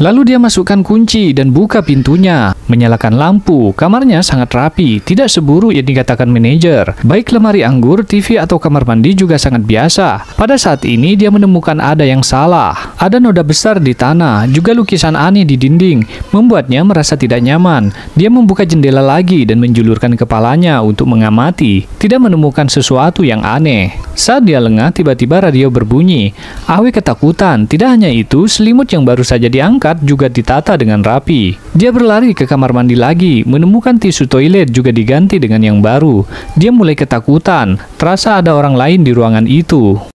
Lalu dia masukkan kunci dan buka pintunya, menyalakan lampu. Kamarnya sangat rapi, tidak seburu yang dikatakan manajer. Baik lemari anggur, TV atau kamar mandi juga sangat biasa. Pada saat ini dia menemukan ada yang salah. Ada noda besar di tanah, juga lukisan aneh di dinding, membuatnya merasa tidak nyaman. Dia membuka jendela lagi dan menjulurkan kepalanya untuk mengamati, tidak menemukan sesuatu yang aneh. Saat dia lengah, tiba-tiba radio berbunyi. awi ketakutan. Tidak hanya itu, selimut yang baru saja diangkat juga ditata dengan rapi. Dia berlari ke kamar mandi lagi, menemukan tisu toilet juga diganti dengan yang baru. Dia mulai ketakutan. Terasa ada orang lain di ruangan itu.